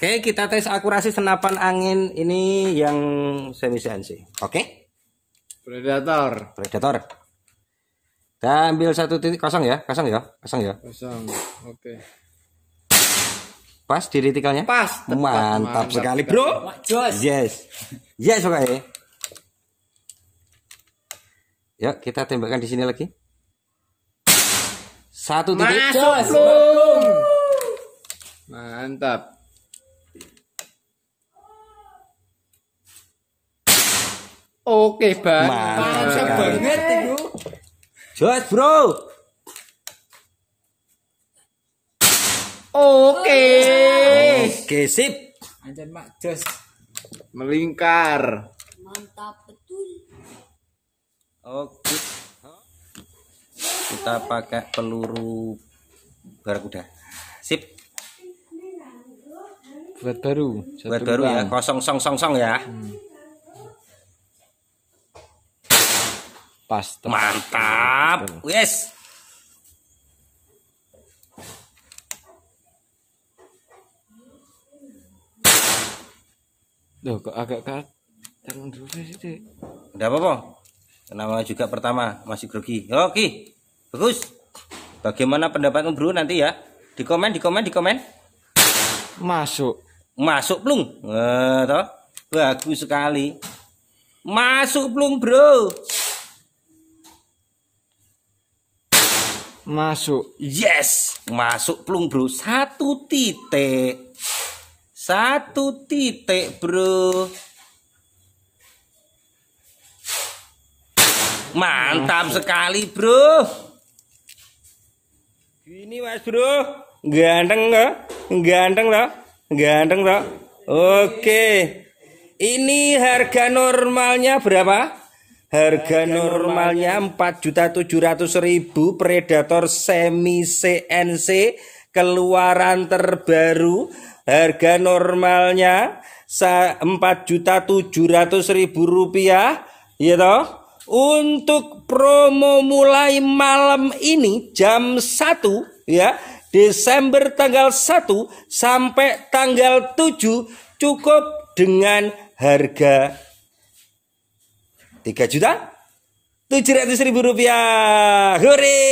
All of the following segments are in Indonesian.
Oke, kita tes akurasi senapan angin ini yang semi CNC. Oke? Predator. Predator. Kita ambil satu titik kosong ya, kosong ya, kosong ya. Kosong. Oke. Pas di ritikalnya. Pas. Mantap, mantap sekali, Bro. Mantap. Yes. Yes, oke. Okay. Yuk, kita tembakkan di sini lagi. Satu titik. Masuk. Mantap. Oke banget. Mantap banget itu. Jos, Bro. Oke. Oke, sip. Anjir, Mak, jos. Melingkar. Mantap betul. Oke. Kita pakai peluru barakuda. Sip. Buat baru. Buat baru ya, kosong song song song ya. Hmm. pas tepat. mantap yes udah kok agak kadang dulu sih apa-apa. Nama juga pertama masih grogi. Oke. Bagus. Bagaimana pendapatmu Bro nanti ya? Di komen, di komen, di komen. Masuk. Masuk plung. Eh, toh. Bagus sekali. Masuk plung, Bro. Masuk. Yes, masuk plung bro. Satu titik. Satu titik bro. Mantap masuk. sekali bro. Ini mas bro. Ganteng nggak? Ganteng loh. Ganteng loh. Oke. Ini harga normalnya berapa? Harga normalnya 4.700.000 Predator semi CNC keluaran terbaru harga normalnya 4.700.000 rupiah ya toh untuk promo mulai malam ini jam 1 ya Desember tanggal 1 sampai tanggal 7 cukup dengan harga tiga juta tujuh ratus ribu rupiah. Hore!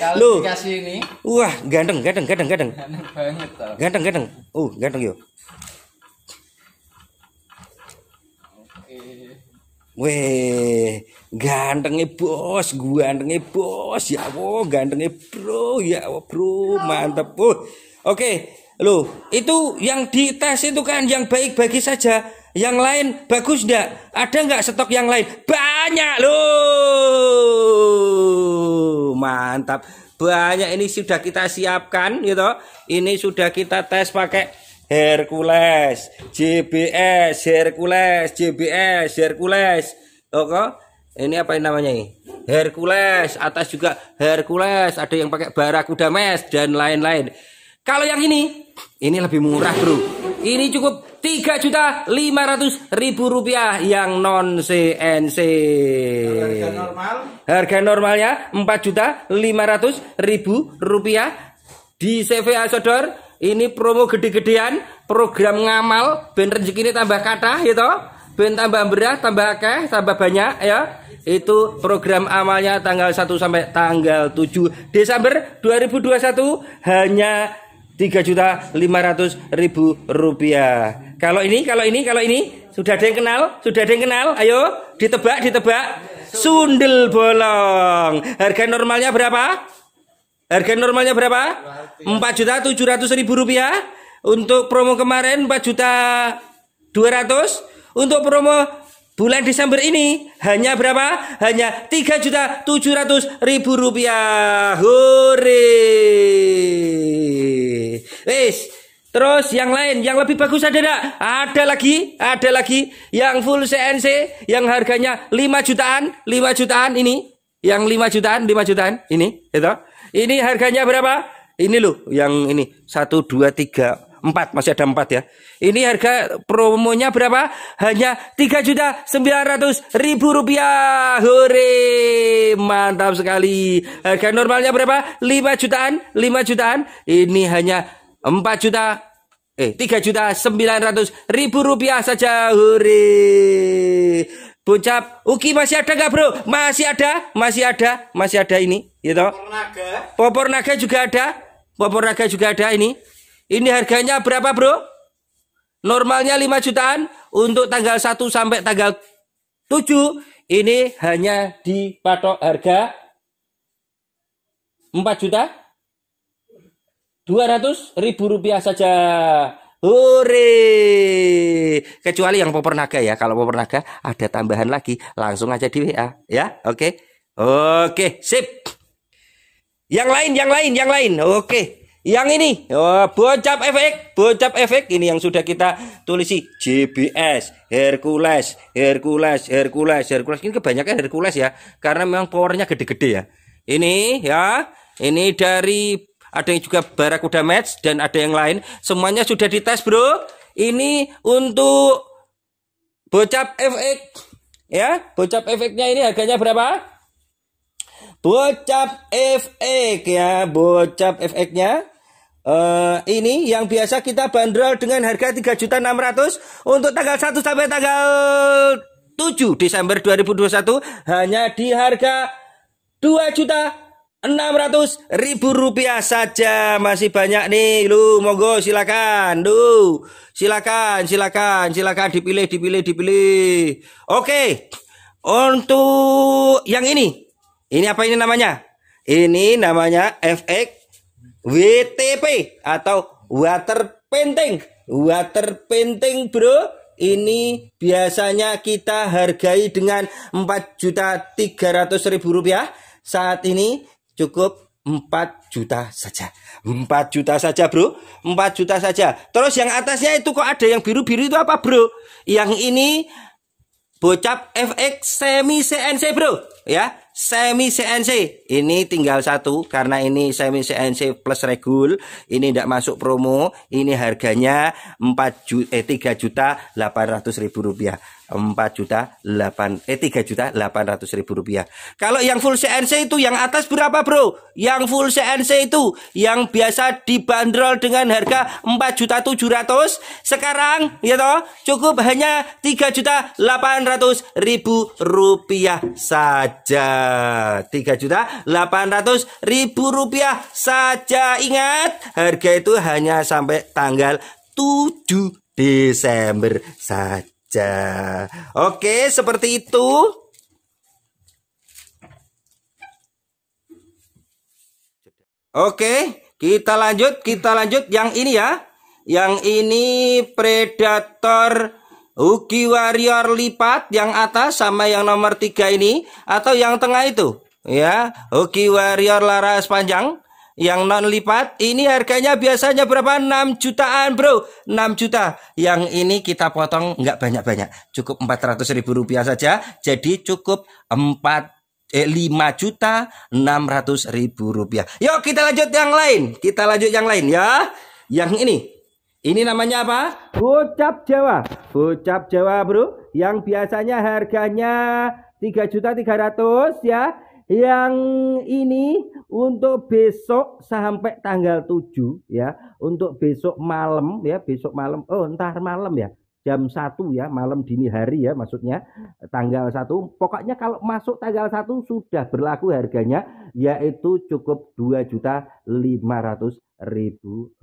Kalau Lu. dikasih ini. Wah, ganteng, ganteng, ganteng, ganteng. Ganteng banget. Ganteng, ganteng. Oh, uh, ganteng yo. Oke. Weh, gantengnya bos, gantengnya bos, ya wo, gantengnya bro, ya wo, bro, mantep. Oh, oke, okay. lo, itu yang dites itu kan yang baik-baik saja yang lain bagus ndak? Ada nggak stok yang lain? Banyak loh. Mantap. Banyak ini sudah kita siapkan gitu. Ini sudah kita tes pakai Hercules, JBS, Hercules, JBS, Hercules. Oke. Ini apa yang namanya ini? Hercules, atas juga Hercules, ada yang pakai barakuda mes dan lain-lain. Kalau yang ini, ini lebih murah bro. Ini cukup 3 juta 500 ribu rupiah yang non CNC. Harga normal? Harga normalnya 4 juta 500 ribu rupiah di CV Asodor. Ini promo gede-gedean, program ngamal, ben rezeki ini tambah kata ya gitu. Ben tambah berah, tambah akeh, tambah banyak ya itu program amalnya tanggal 1 sampai tanggal 7 Desember 2021 hanya Tiga juta lima ratus ribu rupiah. Kalau ini, kalau ini, kalau ini sudah ada yang kenal, sudah ada yang kenal. Ayo ditebak, ditebak. Sundel bolong. Harga normalnya berapa? Harga normalnya berapa? Empat juta tujuh ratus ribu rupiah. Untuk promo kemarin empat juta dua ratus. Untuk promo bulan Desember ini hanya berapa? Hanya tiga juta tujuh ratus ribu rupiah. Hore! Wis, terus yang lain yang lebih bagus ada enggak? Ada lagi, ada lagi yang full CNC yang harganya 5 jutaan, 5 jutaan ini. Yang 5 jutaan, 5 jutaan ini, itu. Ini harganya berapa? Ini loh yang ini 1 2 3 Empat masih ada empat ya. Ini harga promonya berapa? Hanya rp rupiah. Hore! Mantap sekali. Harga normalnya berapa? 5 jutaan, 5 jutaan. Ini hanya 4 juta eh tiga juta sembilan ratus ribu rupiah saja hore bocap uki masih ada nggak bro masih ada masih ada masih ada ini gitu popor naga popor naga juga ada popor naga juga ada ini ini harganya berapa bro? Normalnya 5 jutaan. Untuk tanggal 1 sampai tanggal 7 ini hanya dipatok harga 4 juta 200 ribu rupiah saja. Hore. Kecuali yang popor naga ya. Kalau popor naga ada tambahan lagi. Langsung aja di WA. Ya, oke. Okay. Oke, okay, sip. Yang lain, yang lain, yang lain. Oke. Okay. Yang ini, oh, bocap efek, bocap efek ini yang sudah kita tulisi JBS, Hercules, Hercules, Hercules, Hercules. Ini kebanyakan Hercules ya, karena memang powernya gede-gede ya. Ini ya, ini dari ada yang juga Barakuda Match dan ada yang lain. Semuanya sudah dites, Bro. Ini untuk bocap efek ya, bocap efeknya ini harganya berapa? Bocap efek ya, bocap efeknya Uh, ini yang biasa kita bandrol dengan harga 3.600 untuk tanggal 1 sampai tanggal 7 Desember 2021 hanya di harga 2 juta 600 ribu rupiah saja masih banyak nih lu monggo silakan lu silakan silakan silakan dipilih dipilih dipilih oke untuk yang ini ini apa ini namanya ini namanya FX WTP atau water painting. Water painting, Bro ini biasanya kita hargai dengan empat juta ribu rupiah saat ini cukup 4 juta saja 4 juta saja bro 4 juta saja terus yang atasnya itu kok ada yang biru-biru itu apa bro yang ini bocap FX semi CNC bro ya semi CNC. Ini tinggal satu karena ini semi CNC plus regul. Ini tidak masuk promo. Ini harganya empat eh, juta, eh, 3 juta ratus ribu rupiah. 4 juta 8 eh 3 juta 800 ribu rupiah. Kalau yang full CNC itu yang atas berapa bro? Yang full CNC itu yang biasa dibanderol dengan harga 4 juta 700 sekarang ya toh cukup hanya 3 juta 800 ribu rupiah saja. 3 juta 800 ribu rupiah saja. Ingat harga itu hanya sampai tanggal 7 Desember saja saja. Oke, seperti itu. Oke, kita lanjut, kita lanjut yang ini ya. Yang ini predator Uki warrior lipat yang atas sama yang nomor tiga ini atau yang tengah itu ya Uki warrior laras panjang yang non lipat ini harganya biasanya berapa? 6 jutaan bro 6 juta Yang ini kita potong nggak banyak-banyak Cukup 400 ribu rupiah saja Jadi cukup 4 eh, 5 juta 600 ribu rupiah Yuk kita lanjut yang lain Kita lanjut yang lain ya Yang ini Ini namanya apa? Bucap Jawa Bucap Jawa bro Yang biasanya harganya 3 juta 300 ya yang ini untuk besok sampai tanggal 7 ya untuk besok malam ya besok malam oh entar malam ya jam 1 ya malam dini hari ya maksudnya tanggal 1 pokoknya kalau masuk tanggal 1 sudah berlaku harganya yaitu cukup Rp 2.500.000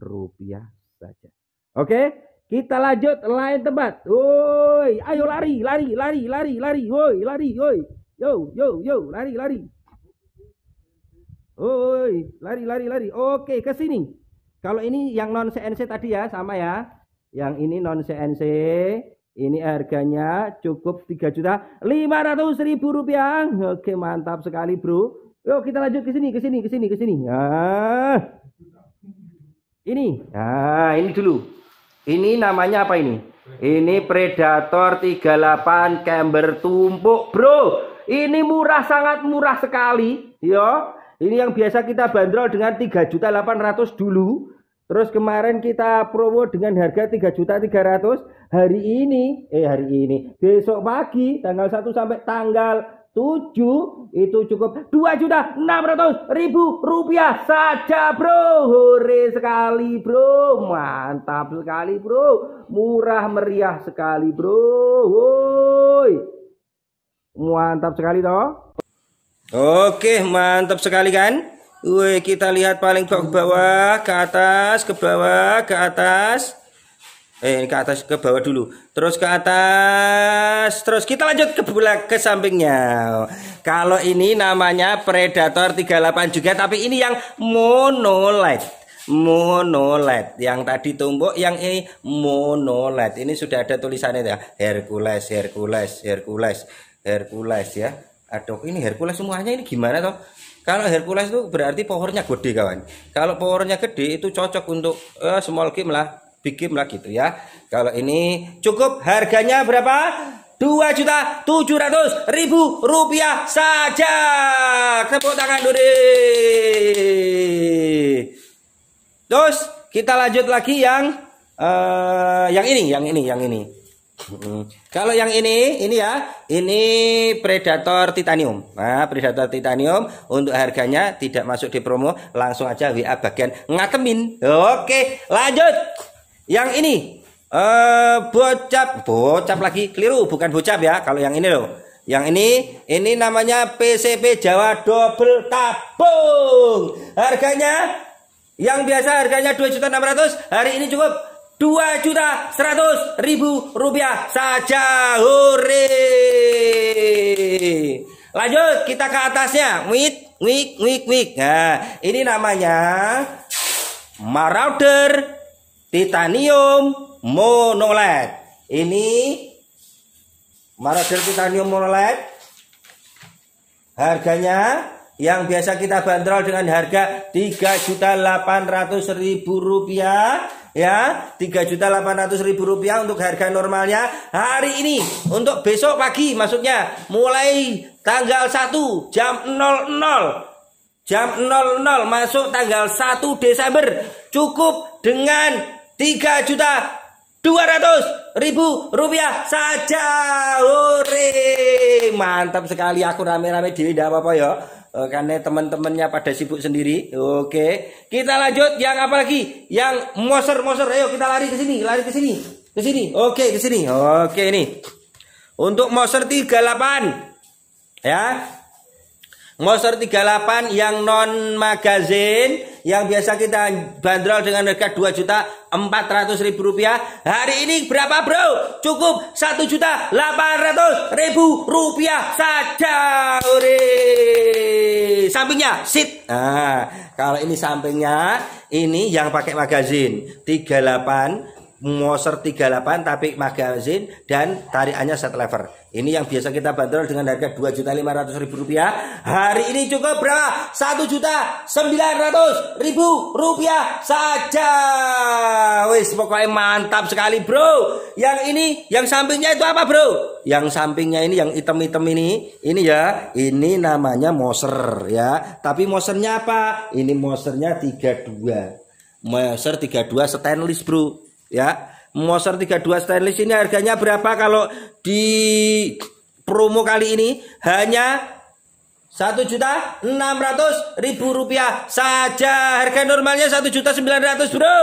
rupiah saja. Oke, kita lanjut lain tempat. Woi, ayo lari, lari, lari, lari, lari, woi, lari, woi yo yo yo lari lari oi lari lari lari oke ke sini kalau ini yang non CNC tadi ya sama ya yang ini non CNC ini harganya cukup tiga juta 500 ribu rupiah oke mantap sekali bro Yo, kita lanjut ke sini ke sini ke sini ke sini ah. ini nah ini dulu ini namanya apa ini ini Predator 38 Camber tumpuk bro ini murah sangat murah sekali, ya. Ini yang biasa kita bandrol dengan 3.800 dulu. Terus kemarin kita promo dengan harga 3.300. Hari ini, eh hari ini, besok pagi tanggal 1 sampai tanggal 7 itu cukup 2 juta 600 ribu rupiah saja bro hore sekali bro mantap sekali bro murah meriah sekali bro woi Mantap sekali toh. Oke, mantap sekali kan? Wih, kita lihat paling ke bawah, ke atas, ke bawah, ke atas. Eh, ke atas, ke bawah dulu. Terus ke atas. Terus kita lanjut ke belakang, ke sampingnya. Kalau ini namanya Predator 38 juga, tapi ini yang monolight. monoled yang tadi tumbuk yang ini monoled ini sudah ada tulisannya ya Hercules Hercules Hercules Hercules ya aduh ini Hercules semuanya ini gimana toh kalau Hercules itu berarti powernya gede kawan kalau powernya gede itu cocok untuk uh, small game lah big game lah gitu ya kalau ini cukup harganya berapa dua juta tujuh ratus ribu rupiah saja tepuk tangan dulu. terus kita lanjut lagi yang uh, yang ini yang ini yang ini kalau yang ini, ini ya, ini predator titanium. Nah, predator titanium untuk harganya tidak masuk di promo, langsung aja WA bagian ngatemin. Oke, lanjut. Yang ini eh bocap, bocap lagi keliru, bukan bocap ya. Kalau yang ini loh. Yang ini, ini namanya PCP Jawa Double Tabung. Harganya yang biasa harganya 2.600, hari ini cukup dua juta seratus ribu rupiah saja hore lanjut kita ke atasnya wik wik wik wik nah ini namanya marauder titanium monoled ini marauder titanium monoled harganya yang biasa kita bandrol dengan harga tiga juta delapan ratus ribu rupiah ya tiga juta delapan ratus ribu rupiah untuk harga normalnya hari ini untuk besok pagi maksudnya mulai tanggal satu jam nol nol jam nol nol masuk tanggal satu Desember cukup dengan tiga juta dua ratus ribu rupiah saja Hore Mantap sekali aku rame-rame di Tidak apa-apa ya Eh, karena teman-temannya pada sibuk sendiri. Oke, kita lanjut yang apa lagi? Yang moser-moser. Ayo kita lari ke sini, lari ke sini, ke sini. Oke, ke sini. Oke ini. Untuk moser 38. Ya. Moser 38 yang non magazine yang biasa kita bandrol dengan harga 2 juta 400 ribu rupiah hari ini berapa bro cukup 1 juta 800 ribu rupiah saja Uri. sampingnya sit nah, kalau ini sampingnya ini yang pakai magazin 38 Moser 38 tapi magazin dan tarikannya set lever. Ini yang biasa kita bandrol dengan harga Rp2.500.000. Hari ini cukup berapa? rp rupiah saja. Wis pokoknya mantap sekali, Bro. Yang ini, yang sampingnya itu apa, Bro? Yang sampingnya ini yang item-item ini, ini ya, ini namanya Moser ya. Tapi Mosernya apa? Ini Mosernya 32. Moser 32 stainless, Bro ya Moser 32 stainless ini harganya berapa kalau di promo kali ini hanya satu juta enam ratus ribu rupiah saja harga normalnya satu juta sembilan ratus bro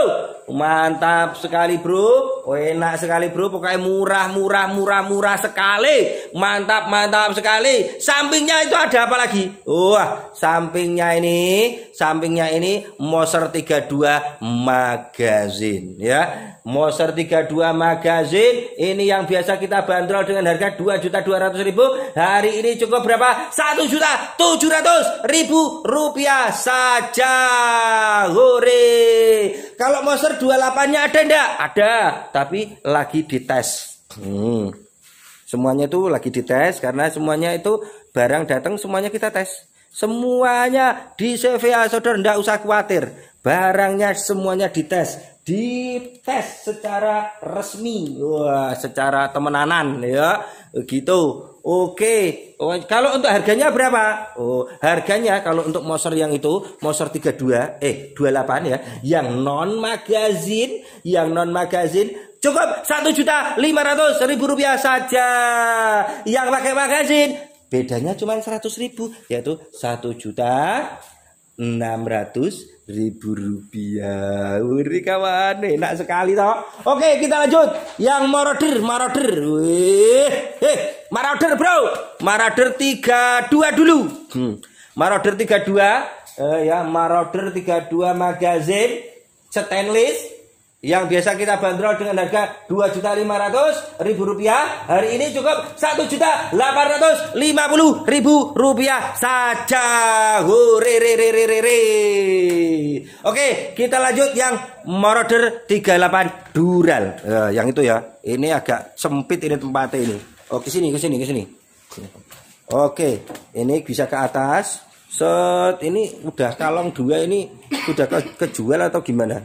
mantap sekali bro enak sekali bro pokoknya murah murah murah murah sekali mantap mantap sekali sampingnya itu ada apa lagi wah sampingnya ini sampingnya ini Moser 32 magazine ya Moser 32 magazine ini yang biasa kita bandrol dengan harga dua juta dua ratus ribu hari ini cukup berapa satu juta 700 ribu rupiah saja. Hore. Kalau monster 28-nya ada enggak? Ada, tapi lagi dites. Hmm. Semuanya itu lagi dites karena semuanya itu barang datang semuanya kita tes. Semuanya di CVA saudara ndak usah khawatir. Barangnya semuanya dites, dites secara resmi. Wah, secara temenanan ya. Gitu. Oke, oh, kalau untuk harganya berapa? Oh, harganya kalau untuk motor yang itu, motor 32, eh 28 ya, yang non magazin, yang non magazin cukup satu juta lima ratus ribu rupiah saja. Yang pakai magazin bedanya cuma seratus ribu, yaitu satu juta enam ratus ribu rupiah. Wuri kawan, enak sekali toh. Oke, kita lanjut. Yang maroder, maroder. Wih, eh, maroder bro. Maroder dua dulu. Hmm. Maroder dua. Eh, ya, maroder dua magazine stainless yang biasa kita bandrol dengan harga rp rupiah hari ini cukup Rp1.850.000 saja. hore re, re, re, re, re. Oke, kita lanjut yang Moroder 38 Dural. uh, yang itu ya. Ini agak sempit ini tempatnya ini. Oke, oh, sini ke sini ke sini. Oke, ini bisa ke atas. Set, ini udah kalong dua ini udah ke, kejual atau gimana?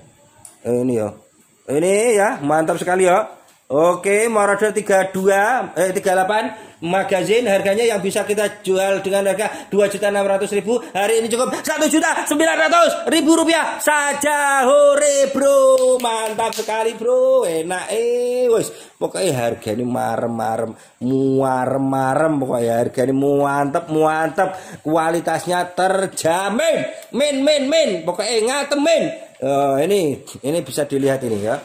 Eh, ini ya. Ini ya, mantap sekali ya. Oke, tiga 32 eh 38 magazine harganya yang bisa kita jual dengan harga 2.600.000. Hari ini cukup 1.900.000 rupiah saja. Hore, Bro mantap sekali bro enak eh wes pokoknya harga ini marem-marem muarem-marem pokoknya harga ini muantep muantep kualitasnya terjamin min min min pokoknya ngatemin oh, eh, ini ini bisa dilihat ini ya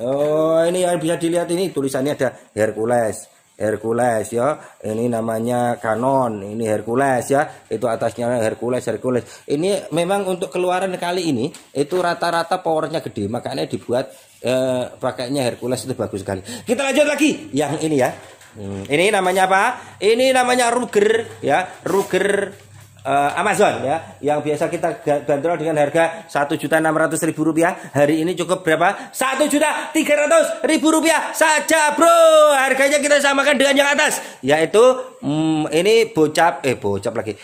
oh ini yang bisa dilihat ini tulisannya ada Hercules Hercules ya. Ini namanya kanon, ini Hercules ya. Itu atasnya Hercules, Hercules. Ini memang untuk keluaran kali ini itu rata-rata powernya gede, makanya dibuat eh, pakainya Hercules itu bagus sekali. Kita lanjut lagi yang ini ya. Hmm, ini namanya apa? Ini namanya Ruger ya, Ruger uh, Amazon ya yang biasa kita bandrol dengan harga satu juta enam ratus ribu rupiah hari ini cukup berapa satu juta tiga ratus ribu rupiah saja bro harganya kita samakan dengan yang atas yaitu mm, ini bocap eh bocap lagi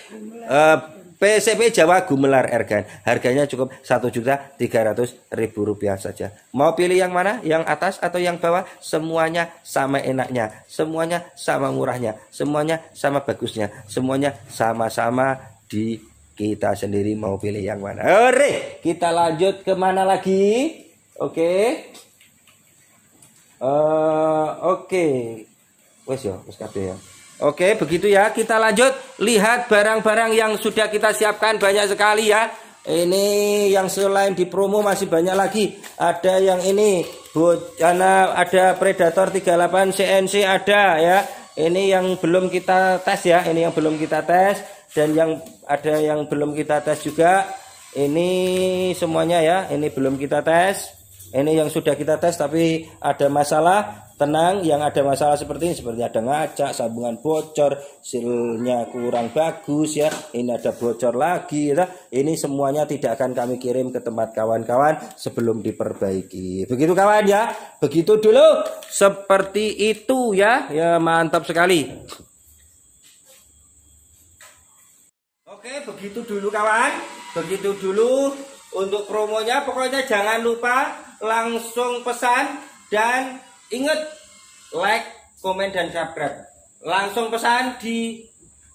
uh, eh, PCP Jawa Gumelar Ergan harganya cukup satu juta tiga ratus ribu rupiah saja mau pilih yang mana yang atas atau yang bawah semuanya sama enaknya semuanya sama murahnya semuanya sama bagusnya semuanya sama-sama di kita sendiri mau pilih yang mana. Oke kita lanjut ke mana lagi? Oke. Okay. Uh, eh, oke. Okay. Wes ya, Oke, begitu ya. Kita lanjut lihat barang-barang yang sudah kita siapkan banyak sekali ya. Ini yang selain di promo masih banyak lagi. Ada yang ini karena ada Predator 38 CNC ada ya. Ini yang belum kita tes ya. Ini yang belum kita tes dan yang ada yang belum kita tes juga ini semuanya ya ini belum kita tes ini yang sudah kita tes tapi ada masalah tenang yang ada masalah seperti ini seperti ada ngacak sambungan bocor silnya kurang bagus ya ini ada bocor lagi ya. ini semuanya tidak akan kami kirim ke tempat kawan-kawan sebelum diperbaiki begitu kawan ya begitu dulu seperti itu ya ya mantap sekali Oke, begitu dulu kawan. Begitu dulu untuk promonya. Pokoknya jangan lupa langsung pesan dan ingat like, komen dan subscribe. Langsung pesan di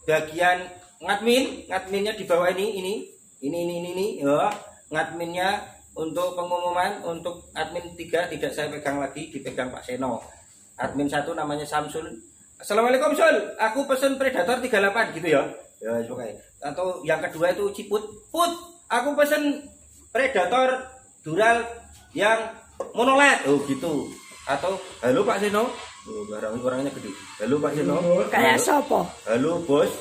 bagian admin, adminnya di bawah ini, ini, ini, ini, ini, ini. Ya, ngadminnya untuk pengumuman untuk admin 3 tidak saya pegang lagi, dipegang Pak Seno. Admin satu namanya Samsul. Assalamualaikum Sul, aku pesen Predator 38 gitu ya. Ya, oke atau yang kedua itu ciput put aku pesen predator dural yang monolet oh gitu atau halo Pak Seno oh, barang orangnya gede halo Pak Seno kayak siapa halo bos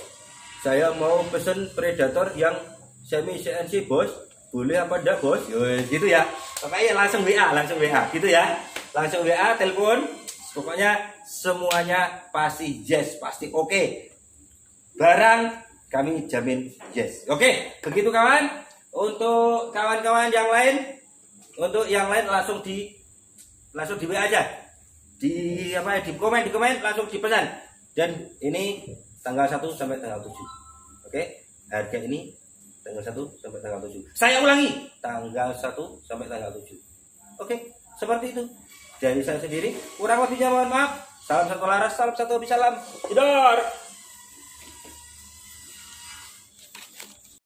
saya mau pesen predator yang semi CNC bos boleh apa enggak bos Yoi, gitu ya pokoknya iya, langsung WA langsung WA gitu ya langsung WA telepon pokoknya semuanya pasti jazz pasti oke okay. barang kami jamin yes. Oke, begitu kawan. Untuk kawan-kawan yang lain, untuk yang lain langsung di langsung di WA aja. Di apa ya di komen, di komen langsung di pesan Dan ini tanggal 1 sampai tanggal 7. Oke, harga ini tanggal 1 sampai tanggal 7. Saya ulangi, tanggal 1 sampai tanggal 7. Oke, seperti itu. Dari saya sendiri, kurang lebihnya mohon maaf. Salam satu laras, salam satu bisalam. Tidur.